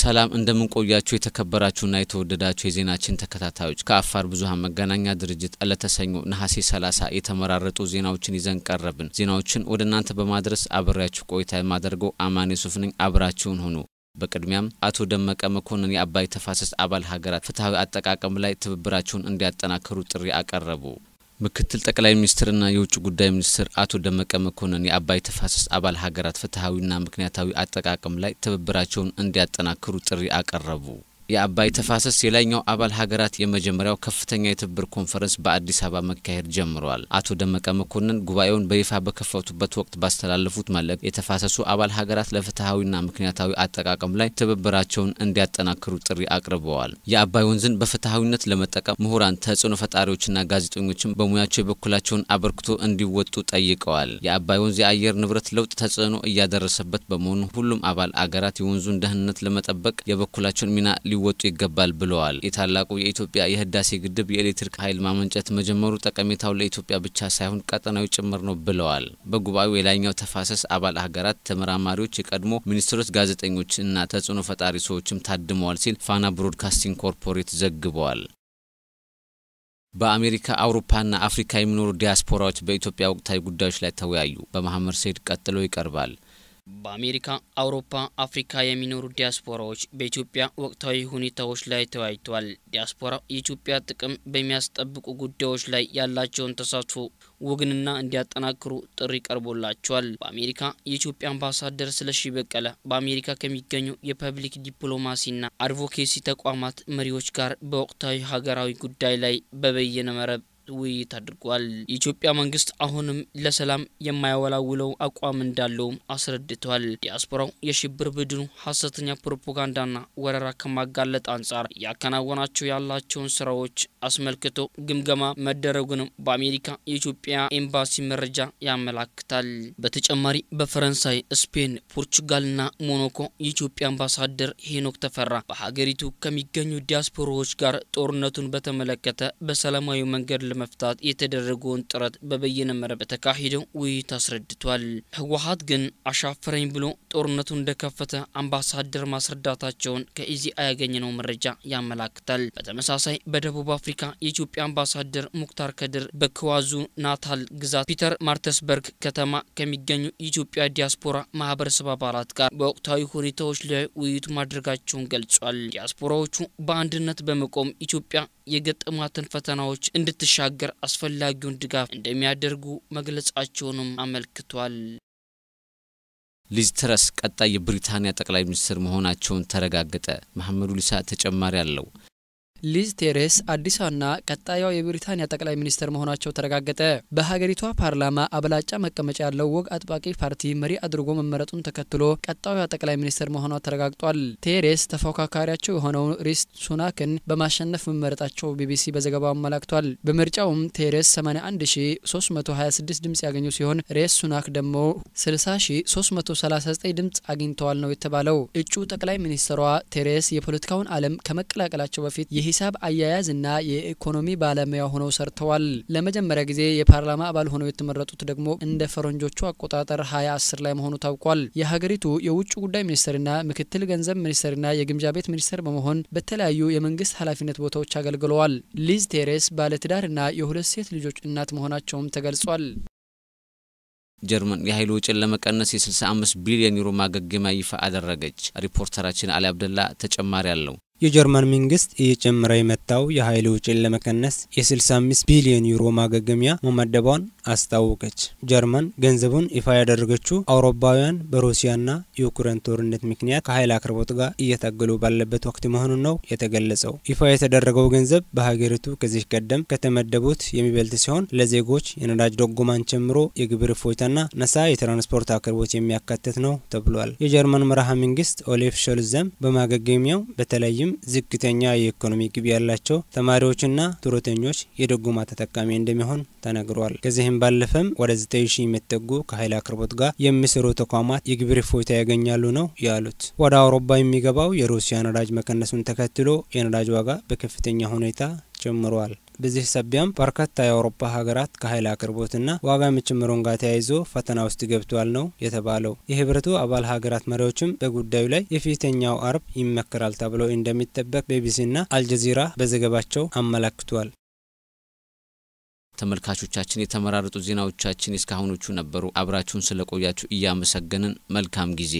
ሰላም እንደምንቆያችሁ የተከበራችሁና የተወደዳችሁ የዜናችን ተከታታዮች ከአፋር ብዙሀን መገናኛ ድርጅት ዕለተሰኞ ነሐሴ 30 የተመራረጡ ዜናዎችን ይዘን ቀረብን። ዜናዎችን ወደ እናንተ በማድረስ አብሬያችሁ ቆይታ የማደርገው አማን ሱፍ ነኝ። አብራችሁን ሁኑ። በቅድሚያም አቶ ደመቀ መኮንን የአባይ ተፋሰስ አባል ሀገራት ፍትሐዊ አጠቃቀም ላይ ትብብራቸውን እንዲያጠናክሩ ጥሪ አቀረቡ። ምክትል ጠቅላይ ሚኒስትርና የውጭ ጉዳይ ሚኒስትር አቶ ደመቀ መኮንን የአባይ ተፋሰስ አባል ሀገራት ፍትሐዊና ምክንያታዊ አጠቃቀም ላይ ትብብራቸውን እንዲያጠናክሩ ጥሪ አቀረቡ። የአባይ ተፋሰስ የላይኛው አባል ሀገራት የመጀመሪያው ከፍተኛ የትብብር ኮንፈረንስ በአዲስ አበባ መካሄድ ጀምረዋል። አቶ ደመቀ መኮንን ጉባኤውን በይፋ በከፈቱበት ወቅት ባስተላለፉት መልእክት የተፋሰሱ አባል ሀገራት ለፍትሐዊና ምክንያታዊ አጠቃቀም ላይ ትብብራቸውን እንዲያጠናክሩ ጥሪ አቅርበዋል። የአባይ ወንዝን በፍትሐዊነት ለመጠቀም ምሁራን፣ ተጽዕኖ ፈጣሪዎችና ጋዜጠኞችም በሙያቸው የበኩላቸውን አበርክቶ እንዲወጡ ጠይቀዋል። የአባይ ወንዝ የአየር ንብረት ለውጥ ተጽዕኖ እያደረሰበት በመሆኑ ሁሉም አባል አገራት የወንዙን ደህንነት ለመጠበቅ የበኩላቸውን ሚና ሊ ሊወጡ ይገባል ብለዋል። የታላቁ የኢትዮጵያ የህዳሴ ግድብ የኤሌክትሪክ ኃይል ማመንጨት መጀመሩ ጠቀሜታው ለኢትዮጵያ ብቻ ሳይሆን ቀጠናዊ ጭምር ነው ብለዋል። በጉባኤው የላይኛው ተፋሰስ አባል ሀገራት ተመራማሪዎች፣ የቀድሞ ሚኒስትሮች፣ ጋዜጠኞች እና ተጽዕኖ ፈጣሪ ሰዎችም ታድመዋል ሲል ፋና ብሮድካስቲንግ ኮርፖሬት ዘግበዋል። በአሜሪካ አውሮፓና አፍሪካ የሚኖሩ ዲያስፖራዎች በኢትዮጵያ ወቅታዊ ጉዳዮች ላይ ተወያዩ። በመሐመድ ሰይድ ቀጥሎ ይቀርባል። በአሜሪካ፣ አውሮፓ፣ አፍሪካ የሚኖሩ ዲያስፖራዎች በኢትዮጵያ ወቅታዊ ሁኔታዎች ላይ ተወያይተዋል። ዲያስፖራ የኢትዮጵያ ጥቅም በሚያስጠብቁ ጉዳዮች ላይ ያላቸውን ተሳትፎ ወግንና እንዲያጠናክሩ ጥሪ ቀርቦላቸዋል። በአሜሪካ የኢትዮጵያ አምባሳደር ስለሺ በቀለ በአሜሪካ ከሚገኙ የፐብሊክ ዲፕሎማሲና አድቮኬሲ ተቋማት መሪዎች ጋር በወቅታዊ ሀገራዊ ጉዳይ ላይ በበየነ መረብ ውይይት አድርጓል። የኢትዮጵያ መንግስት አሁንም ለሰላም የማያወላውለው አቋም እንዳለውም አስረድቷል። ዲያስፖራው የሽብር ቡድኑ ሀሰተኛ ፕሮፓጋንዳና ወረራ ከማጋለጥ አንጻር እያከናወናቸው ያላቸውን ስራዎች አስመልክቶ ግምገማ መደረጉንም በአሜሪካ የኢትዮጵያ ኤምባሲ መረጃ ያመላክታል። በተጨማሪ በፈረንሳይ፣ ስፔን፣ ፖርቹጋልና ሞናኮ የኢትዮጵያ አምባሳደር ሄኖክ ተፈራ በሀገሪቱ ከሚገኙ ዲያስፖራዎች ጋር ጦርነቱን በተመለከተ በሰላማዊ መንገድ ለመፍታት የተደረገውን ጥረት በበየነ መረብ በተካሄደው ውይይት አስረድቷል። ህወሀት ግን አሻፈረኝ ብሎ ጦርነቱን እንደከፈተ አምባሳደር ማስረዳታቸውን ከኢዜአ ያገኘነው መረጃ ያመላክታል። በተመሳሳይ በደቡብ አፍሪካ የኢትዮጵያ አምባሳደር ሙክታር ከድር በክዋዙ ናታል ግዛት ፒተር ማርተስበርግ ከተማ ከሚገኙ የኢትዮጵያ ዲያስፖራ ማህበረሰብ አባላት ጋር በወቅታዊ ሁኔታዎች ላይ ውይይቱ ማድረጋቸውን ገልጿል። ዲያስፖራዎቹ በአንድነት በመቆም ኢትዮጵያ የገጠማትን ፈተናዎች እንድትሻ ባሻገር አስፈላጊውን ድጋፍ እንደሚያደርጉ መግለጻቸውንም አመልክቷል። ሊዝ ትረስ ቀጣይ የብሪታንያ ጠቅላይ ሚኒስትር መሆናቸውን ተረጋገጠ። መሐመዱ ሊሳ ተጨማሪ አለው። ሊዝ ቴሬስ አዲሷና ቀጣዩ የብሪታንያ ጠቅላይ ሚኒስትር መሆናቸው ተረጋገጠ። በሀገሪቷ ፓርላማ አብላጫ መቀመጫ ያለው ወግ አጥባቂ ፓርቲ መሪ አድርጎ መመረጡን ተከትሎ ቀጣዩ ጠቅላይ ሚኒስትር መሆኗ ተረጋግጧል። ቴሬስ ተፎካካሪያቸው የሆነውን ሪስ ሱናክን በማሸነፍ መመረጣቸው ቢቢሲ በዘገባው አመላክቷል። በምርጫውም ቴሬስ 81326 ድምጽ ያገኙ ሲሆን ሬስ ሱናክ ደግሞ 60339 ድምጽ አግኝተዋል ነው የተባለው። እጩ ጠቅላይ ሚኒስትሯ ቴሬስ የፖለቲካውን ዓለም ከመቀላቀላቸው በፊት ይህ የሂሳብ አያያዝ እና የኢኮኖሚ ባለሙያ ሆነው ሰርተዋል። ለመጀመሪያ ጊዜ የፓርላማ አባል ሆነው የተመረጡት ደግሞ እንደ ፈረንጆቹ አቆጣጠር ሀያ አስር ላይ መሆኑ ታውቋል። የሀገሪቱ የውጭ ጉዳይ ሚኒስትርና ምክትል ገንዘብ ሚኒስትርና የግምጃ ቤት ሚኒስትር በመሆን በተለያዩ የመንግስት ኃላፊነት ቦታዎች አገልግለዋል። ሊዝ ቴሬስ ባለትዳርና የሁለት ሴት ልጆች እናት መሆናቸውም ተገልጿል። ጀርመን የኃይል ወጪን ለመቀነስ የ65 ቢሊዮን ዩሮ ማገገሚያ ይፋ አደረገች። ሪፖርተራችን አሊ አብደላ ተጨማሪ አለው። የጀርመን መንግስት እየጨመረ የመጣው የኃይል ውጪን ለመቀነስ የ65 ቢሊዮን ዩሮ ማገገሚያ መመደቧን አስታወቀች። ጀርመን ገንዘቡን ይፋ ያደረገችው አውሮፓውያን በሩሲያና ዩክሬን ጦርነት ምክንያት ከኃይል አቅርቦት ጋር እየታገሉ ባለበት ወቅት መሆኑን ነው የተገለጸው። ይፋ የተደረገው ገንዘብ በሀገሪቱ ከዚህ ቀደም ከተመደቡት የሚበልጥ ሲሆን ለዜጎች የነዳጅ ድጎማን ጨምሮ የግብር እፎይታና ነጻ የትራንስፖርት አቅርቦት የሚያካትት ነው ተብሏል። የጀርመን መርሃ መንግስት ኦሌፍ ሾልዘም በማገገሚያው በተለይም ዝቅተኛ የኢኮኖሚ ግብ ያላቸው ተማሪዎችና ቱሮተኞች የድጎማ ተጠቃሚ እንደሚሆን ተነግሯል። ከዚህም ከዚህም ባለፈም ወደ ዘጠኝ ሺህ የሚጠጉ ከኃይል አቅርቦት ጋር የሚሰሩ ተቋማት የግብር እፎይታ ያገኛሉ ነው ያሉት። ወደ አውሮፓ የሚገባው የሩሲያ ነዳጅ መቀነሱን ተከትሎ የነዳጅ ዋጋ በከፍተኛ ሁኔታ ጨምሯል። በዚህ ሳቢያም በርካታ የአውሮፓ ሀገራት ከኃይል አቅርቦትና ዋጋ መጨመሩን ጋር ተያይዞ ፈተና ውስጥ ገብቷል ነው የተባለው። የህብረቱ አባል ሀገራት መሪዎችም በጉዳዩ ላይ የፊተኛው አርብ ይመከራል ተብሎ እንደሚጠበቅ ቢቢሲና አልጀዚራ በዘገባቸው አመላክቷል። ተመልካቾቻችን የተመራረጡ ዜናዎቻችን እስካሁኖቹ ነበሩ። አብራችሁን ስለቆያችሁ እያመሰገንን መልካም ጊዜ